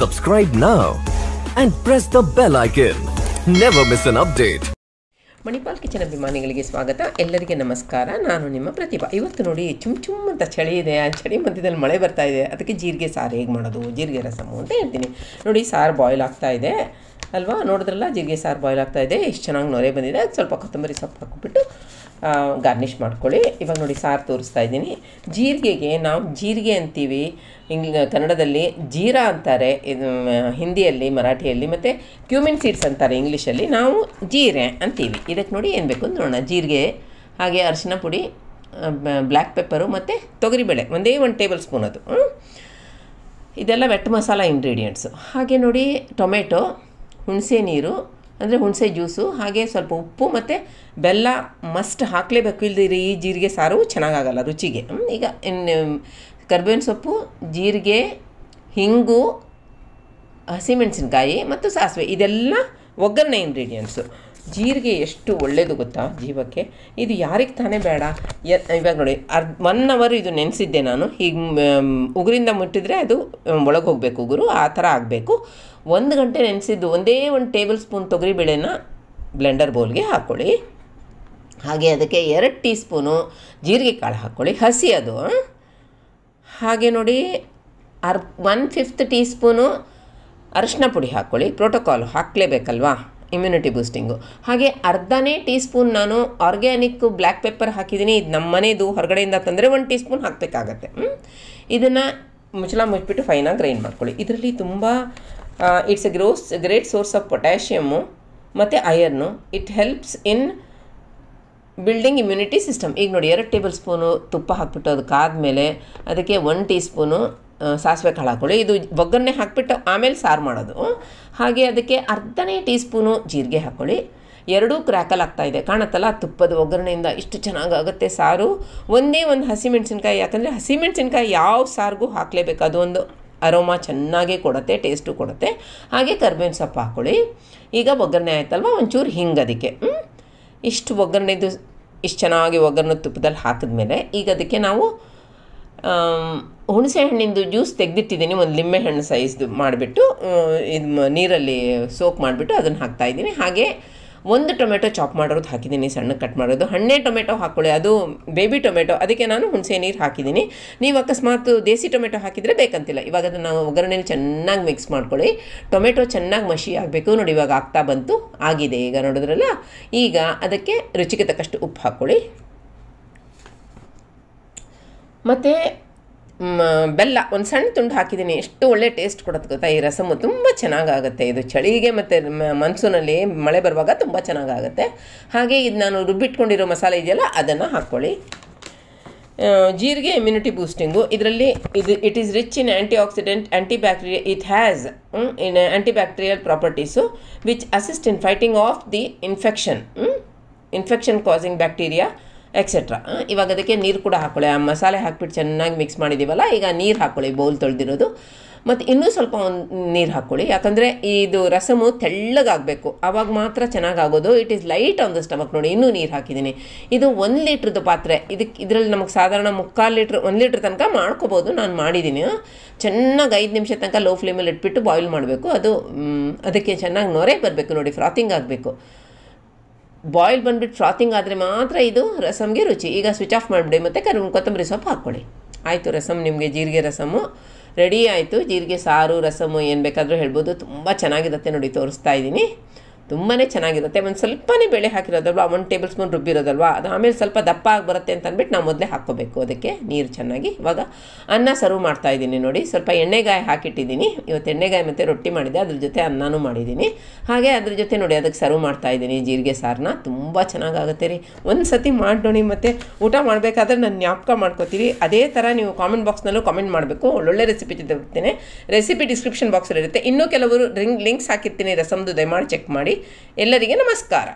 Subscribe now and press the bell icon. Never miss an update. Manipal kitchen ಅಭಿಮಾನಿಗಳಿಗೆ ಸ್ವಾಗತ ಎಲ್ಲರಿಗೆ ನಮಸ್ಕಾರ ನಾನು ನಿಮ್ಮ ಪ್ರತಿಭಾ ಇವತ್ತು ನೋಡಿ ಚುಮ್ ಚುಮ್ ಅಂತ ಚಳಿ ಇದೆ ಆ ಚಳಿ ಮಧ್ಯದಲ್ಲಿ ಮಳೆ ಬರ್ತಾ ಇದೆ ಅದಕ್ಕೆ ಜೀರಿಗೆ ಸಾರು ಹೇಗೆ ಮಾಡೋದು ಜೀರಿಗೆ ರಸಮು ಅಂತ ಹೇಳ್ತೀನಿ ನೋಡಿ ಸಾರು ಬಾಯ್ಲ್ ಆಗ್ತಾ ಇದೆ ಅಲ್ವಾ ನೋಡಿದ್ರಲ್ಲ ಜೀರಿಗೆ ಸಾರು ಬಾಯ್ಲ್ ಆಗ್ತಾ ಇದೆ ಎಷ್ಟು ಚೆನ್ನಾಗಿ ನೊರೆ ಬಂದಿದೆ ಅದು ಸ್ವಲ್ಪ ಕೊತ್ತಂಬರಿ ಸೊಪ್ಪು ಹಾಕ್ಬಿಟ್ಟು ಗಾರ್ನಿಷ್ ಮಾಡ್ಕೊಳ್ಳಿ ಇವಾಗ ನೋಡಿ ಸಾರು ತೋರಿಸ್ತಾ ಇದ್ದೀನಿ ಜೀರಿಗೆಗೆ ನಾವು ಜೀರಿಗೆ ಅಂತೀವಿ ಇಂಗ್ ಕನ್ನಡದಲ್ಲಿ ಜೀರಾ ಅಂತಾರೆ ಇದು ಹಿಂದಿಯಲ್ಲಿ ಮರಾಠಿಯಲ್ಲಿ ಮತ್ತು ಕ್ಯೂಮಿನ್ ಸೀಡ್ಸ್ ಅಂತಾರೆ ಇಂಗ್ಲೀಷಲ್ಲಿ ನಾವು ಜೀರೆ ಅಂತೀವಿ ಇದಕ್ಕೆ ನೋಡಿ ಏನು ಬೇಕು ನೋಡೋಣ ಜೀರಿಗೆ ಹಾಗೆ ಅರಿಶಿನ ಪುಡಿ ಬ್ಲ್ಯಾಕ್ ಪೆಪ್ಪರು ಮತ್ತು ತೊಗರಿಬೇಳೆ ಒಂದೇ ಒಂದು ಟೇಬಲ್ ಸ್ಪೂನ್ ಅದು ಇದೆಲ್ಲ ವೆಟ್ ಮಸಾಲ ಇಂಗ್ರೀಡಿಯೆಂಟ್ಸು ಹಾಗೆ ನೋಡಿ ಟೊಮೆಟೊ ಹುಣಸೆ ನೀರು ಅಂದರೆ ಹುಣಸೆ ಜ್ಯೂಸು ಹಾಗೆ ಸ್ವಲ್ಪ ಉಪ್ಪು ಮತ್ತು ಬೆಲ್ಲ ಮಸ್ಟ್ ಹಾಕಲೇಬೇಕು ಇಲ್ದಿರಿ ಈ ಜೀರಿಗೆ ಸಾರು ಚೆನ್ನಾಗಾಗಲ್ಲ ರುಚಿಗೆ ಈಗ ಇನ್ನು ಕರ್ಬೇವಿನ ಸೊಪ್ಪು ಜೀರಿಗೆ ಹಿಂಗು ಹಸಿಮೆಣಸಿನ್ಕಾಯಿ ಮತ್ತು ಸಾಸಿವೆ ಇದೆಲ್ಲ ಒಗ್ಗರಣೆ ಇಂಗ್ರೀಡಿಯೆಂಟ್ಸು ಜೀರಿಗೆ ಎಷ್ಟು ಒಳ್ಳೆಯದು ಗೊತ್ತಾ ಜೀವಕ್ಕೆ ಇದು ಯಾರಿಗೆ ತಾನೇ ಬೇಡ ಇವಾಗ ನೋಡಿ ಅರ್ಧ ಒನ್ ಅವರ್ ಇದು ನೆನೆಸಿದ್ದೆ ನಾನು ಹೀಗೆ ಉಗುರಿಂದ ಮುಟ್ಟಿದರೆ ಅದು ಒಳಗೆ ಹೋಗಬೇಕು ಉಗುರು ಆ ಥರ ಆಗಬೇಕು ಒಂದು ಗಂಟೆ ನೆನೆಸಿದ್ದು ಒಂದೇ ಒಂದು ಟೇಬಲ್ ಸ್ಪೂನ್ ತೊಗರಿಬೇಳೆನ ಬ್ಲೆಂಡರ್ ಬೌಲ್ಗೆ ಹಾಕ್ಕೊಳ್ಳಿ ಹಾಗೆ ಅದಕ್ಕೆ ಎರಡು ಟೀ ಸ್ಪೂನು ಜೀರಿಗೆ ಕಾಳು ಹಾಕ್ಕೊಳ್ಳಿ ಹಸಿ ಅದು ಹಾಗೆ ನೋಡಿ uh one fifth teaspoon ಅರಶಿನ ಪುಡಿ ಹಾಕ್ಕೊಳ್ಳಿ ಪ್ರೋಟೋಕಾಲ್ ಹಾಕಲೇಬೇಕಲ್ವಾ ಇಮ್ಯುನಿಟಿ ಬೂಸ್ಟಿಂಗು ಹಾಗೆ ಅರ್ಧನೇ ಟೀ ಸ್ಪೂನ್ ನಾನು ಆರ್ಗ್ಯಾನಿಕ್ ಬ್ಲ್ಯಾಕ್ ಪೆಪ್ಪರ್ ಹಾಕಿದ್ದೀನಿ ಇದು ನಮ್ಮ ಮನೆಯದು ಹೊರಗಡೆಯಿಂದ ತಂದರೆ ಒಂದು ಟೀ ಸ್ಪೂನ್ ಹಾಕಬೇಕಾಗತ್ತೆ ಇದನ್ನು ಮುಚ್ಚಳ ಮುಚ್ಚಿಬಿಟ್ಟು ಫೈನಾಗಿ ಗ್ರೈಂಡ್ ಮಾಡ್ಕೊಳ್ಳಿ ಇದರಲ್ಲಿ ತುಂಬ it's a gross great source of potassium ಮತ್ತು iron it helps in building immunity system ಈಗ ನೋಡಿ ಎರಡು ಟೇಬಲ್ ಸ್ಪೂನು ತುಪ್ಪ ಹಾಕ್ಬಿಟ್ಟು ಮೇಲೆ ಅದಕ್ಕೆ ಒನ್ ಟೀ ಸ್ಪೂನು ಸಾಸಿವೆ ಕಾಳು ಹಾಕೊಳ್ಳಿ ಇದು ಒಗ್ಗರಣೆ ಹಾಕಿಬಿಟ್ಟು ಆಮೇಲೆ ಸಾರು ಮಾಡೋದು ಹಾಗೆ ಅದಕ್ಕೆ ಅರ್ಧನೇ ಟೀ ಸ್ಪೂನು ಜೀರಿಗೆ ಹಾಕೊಳ್ಳಿ ಎರಡೂ ಕ್ರ್ಯಾಕಲ್ ಆಗ್ತಾ ಇದೆ ಕಾಣತ್ತಲ್ಲ ತುಪ್ಪದ ಒಗ್ಗರಣೆಯಿಂದ ಇಷ್ಟು ಚೆನ್ನಾಗಾಗುತ್ತೆ ಸಾರು ಒಂದೇ ಒಂದು ಹಸಿಮೆಣ್ಸಿನ್ಕಾಯಿ ಯಾಕಂದರೆ ಹಸಿಮೆಣ್ಸಿನ್ಕಾಯಿ ಯಾವ ಸಾರಿಗೂ ಹಾಕಲೇಬೇಕು ಒಂದು ಅರೋಮಾ ಚೆನ್ನಾಗೇ ಕೊಡುತ್ತೆ ಟೇಸ್ಟು ಕೊಡುತ್ತೆ ಹಾಗೆ ಕರ್ಬೇವಿನ ಸೊಪ್ಪು ಹಾಕ್ಕೊಳ್ಳಿ ಈಗ ಒಗ್ಗರಣೆ ಆಯ್ತಲ್ವ ಒಂಚೂರು ಹಿಂಗೆ ಅದಕ್ಕೆ ಇಷ್ಟು ಒಗ್ಗರಣೆದು ಇಷ್ಟು ಚೆನ್ನಾಗಿ ಒಗ್ಗರಣೆ ತುಪ್ಪದಲ್ಲಿ ಹಾಕಿದ್ಮೇಲೆ ಈಗ ಅದಕ್ಕೆ ನಾವು ಹುಣಸೆ ಹಣ್ಣಿಂದು ಜ್ಯೂಸ್ ತೆಗೆದಿಟ್ಟಿದ್ದೀನಿ ಒಂದು ಲಿಂಬೆ ಹಣ್ಣು ಸೈಜ್ದು ಮಾಡಿಬಿಟ್ಟು ಇದು ನೀರಲ್ಲಿ ಸೋಕ್ ಮಾಡಿಬಿಟ್ಟು ಅದನ್ನು ಇದ್ದೀನಿ ಹಾಗೆ ಒಂದು ಟೊಮೆಟೊ ಚಾಪ್ ಮಾಡೋದು ಹಾಕಿದ್ದೀನಿ ಸಣ್ಣ ಕಟ್ ಮಾಡೋದು ಹಣ್ಣೆ ಟೊಮೆಟೊ ಹಾಕ್ಕೊಳ್ಳಿ ಅದು ಬೇಬಿ ಟೊಮೆಟೊ ಅದಕ್ಕೆ ನಾನು ಹುಣಸೆ ನೀರು ಹಾಕಿದ್ದೀನಿ ನೀವು ಅಕಸ್ಮಾತ್ ದೇಸಿ ಟೊಮೆಟೊ ಹಾಕಿದರೆ ಬೇಕಂತಿಲ್ಲ ಇವಾಗ ಅದನ್ನು ಒಗ್ಗರಣೆಯಲ್ಲಿ ಚೆನ್ನಾಗಿ ಮಿಕ್ಸ್ ಮಾಡ್ಕೊಳ್ಳಿ ಟೊಮೆಟೊ ಚೆನ್ನಾಗಿ ಮಸಿ ಆಗಬೇಕು ನೋಡಿ ಇವಾಗ ಆಗ್ತಾ ಬಂತು ಆಗಿದೆ ಈಗ ನೋಡಿದ್ರಲ್ಲ ಈಗ ಅದಕ್ಕೆ ರುಚಿಗೆ ತಕ್ಕಷ್ಟು ಉಪ್ಪು ಹಾಕ್ಕೊಳ್ಳಿ ಮತ್ತು ಬೆಲ್ಲ ಒಂದು ಸಣ್ಣ ತುಂಡು ಹಾಕಿದ್ದೀನಿ ಎಷ್ಟು ಒಳ್ಳೆ ಟೇಸ್ಟ್ ಕೊಡುತ್ತೆ ಗೊತ್ತಾ ಈ ರಸಮು ತುಂಬ ಚೆನ್ನಾಗಾಗುತ್ತೆ ಇದು ಚಳಿಗೆ ಮತ್ತು ಮನ್ಸೂನಲ್ಲಿ ಮಳೆ ಬರುವಾಗ ತುಂಬ ಚೆನ್ನಾಗಾಗುತ್ತೆ ಹಾಗೆ ಇದು ನಾನು ರುಬ್ಬಿಟ್ಕೊಂಡಿರೋ ಮಸಾಲೆ ಇದೆಯಲ್ಲ ಅದನ್ನು ಹಾಕ್ಕೊಳ್ಳಿ ಜೀರಿಗೆ ಇಮ್ಯುನಿಟಿ ಬೂಸ್ಟಿಂಗು ಇದರಲ್ಲಿ ಇದು it is rich in antioxidant anti bacteria it has in antibacterial properties which assist in fighting of the infection infection causing bacteria etcetera ಇವಾಗ ಅದಕ್ಕೆ ನೀರು ಕೂಡ ಹಾಕ್ಕೊಳ್ಳಿ ಆ ಮಸಾಲೆ ಹಾಕ್ಬಿಟ್ಟು ಚೆನ್ನಾಗಿ ಮಿಕ್ಸ್ ಮಾಡಿದ್ದೀವಲ್ಲ ಈಗ ನೀರು ಹಾಕ್ಕೊಳ್ಳಿ ಬೌಲ್ ತೊಳೆದಿರೋದು ಮತ್ತು ಇನ್ನೂ ಸ್ವಲ್ಪ ಒಂದು ನೀರು ಹಾಕ್ಕೊಳ್ಳಿ ಯಾಕಂದರೆ ಇದು ರಸಮು ತೆಳ್ಳಗಾಗಬೇಕು ಆವಾಗ ಮಾತ್ರ ಚೆನ್ನಾಗಾಗೋದು it is light on the stomach ನೋಡಿ ಇನ್ನೂ ನೀರು ಹಾಕಿದ್ದೀನಿ ಇದು ಒಂದು ಲೀಟ್ರದ್ದು ಪಾತ್ರೆ ಇದಕ್ಕೆ ಇದರಲ್ಲಿ ನಮಗೆ ಸಾಧಾರಣ ಮುಕ್ಕಾಲು ಲೀಟ್ರ್ ಒಂದು ಲೀಟ್ರ್ ತನಕ ಮಾಡ್ಕೋಬೋದು ನಾನು ಮಾಡಿದ್ದೀನಿ ಚೆನ್ನಾಗಿ ಐದು ನಿಮಿಷ ತನಕ ಲೋ ಫ್ಲೇಮಲ್ಲಿ ಇಟ್ಬಿಟ್ಟು ಬಾಯ್ಲ್ ಮಾಡಬೇಕು ಅದು ಅದಕ್ಕೆ ಚೆನ್ನಾಗಿ ನೊರೆ ಬರಬೇಕು ನೋಡಿ ಫ್ರಾತಿಂಗ್ ಆಗಬೇಕು ಬಾಯ್ಲ್ ಬಂದುಬಿಟ್ಟು ಫ್ರಾತಿಂಗ್ ಆದರೆ ಮಾತ್ರ ಇದು ರಸಮ್ಗೆ ರುಚಿ ಈಗ ಸ್ವಿಚ್ ಆಫ್ ಮಾಡಿಬಿಡಿ ಮತ್ತು ಕರು ಕೊತ್ತಂಬರಿ ಸೊಪ್ಪು ಹಾಕ್ಕೊಳ್ಳಿ ಆಯಿತು ರಸಮ್ ನಿಮಗೆ ಜೀರಿಗೆ ರಸಮು ರೆಡಿ ಆಯಿತು ಜೀರಿಗೆ ಸಾರು ರಸಮು ಏನು ಬೇಕಾದರೂ ಹೇಳ್ಬೋದು ತುಂಬ ಚೆನ್ನಾಗಿರುತ್ತೆ ನೋಡಿ ತೋರಿಸ್ತಾ ಇದ್ದೀನಿ ತುಂಬಾ ಚೆನ್ನಾಗಿರುತ್ತೆ ಒಂದು ಸ್ವಲ್ಪನೇ ಬೇಳೆ ಹಾಕಿರೋದಲ್ವ ಒಂದು ಟೇಬಲ್ ಸ್ಪೂನ್ ರುಬ್ಬಿರೋದಲ್ವ ಅದು ಆಮೇಲೆ ಸ್ವಲ್ಪ ದಪ್ಪ ಆಗಿ ಬರುತ್ತೆ ಅಂತ ಅಂದ್ಬಿಟ್ಟು ನಾವು ಮೊದಲೇ ಹಾಕ್ಕೋಬೇಕು ಅದಕ್ಕೆ ನೀರು ಚೆನ್ನಾಗಿ ಇವಾಗ ಅನ್ನ ಸರ್ವ್ ಮಾಡ್ತಾ ಇದ್ದೀನಿ ನೋಡಿ ಸ್ವಲ್ಪ ಎಣ್ಣೆಗಾಯಿ ಹಾಕಿಟ್ಟಿದ್ದೀನಿ ಇವತ್ತು ಎಣ್ಣೆಗಾಯಿ ಮತ್ತು ರೊಟ್ಟಿ ಮಾಡಿದೆ ಅದ್ರ ಜೊತೆ ಅನ್ನನೂ ಮಾಡಿದ್ದೀನಿ ಹಾಗೆ ಅದ್ರ ಜೊತೆ ನೋಡಿ ಅದಕ್ಕೆ ಸರ್ವ್ ಮಾಡ್ತಾ ಇದ್ದೀನಿ ಜೀರಿಗೆ ಸಾರನ್ನ ತುಂಬ ಚೆನ್ನಾಗಾಗುತ್ತೆ ರೀ ಒಂದು ಸತಿ ಮಾಡಿ ಮತ್ತು ಊಟ ಮಾಡಬೇಕಾದ್ರೆ ನಾನು ಜ್ಞಾಪಕ ಮಾಡ್ಕೋತೀವಿ ಅದೇ ಥರ ನೀವು ಕಾಮೆಂಟ್ ಬಾಕ್ಸ್ನಲ್ಲೂ ಕಾಮೆಂಟ್ ಮಾಡಬೇಕು ಒಳ್ಳೊಳ್ಳೆ ರೆಸಿಪಿ ಜೊತೆ ಬರ್ತೀನಿ ರೆಸಿಪಿ ಡಿಸ್ಕ್ರಿಪ್ಷನ್ ಬಾಕ್ಸಲ್ಲಿ ಇರುತ್ತೆ ಇನ್ನೂ ಕೆಲವರು ರಿಂಗ್ ಲಿಂಕ್ಸ್ ಹಾಕಿರ್ತೀನಿ ರಸಮ್ದು ದಯಮಾಡಿ ಚೆಕ್ ಮಾಡಿ ಎಲ್ಲರಿಗೆ ನಮಸ್ಕಾರ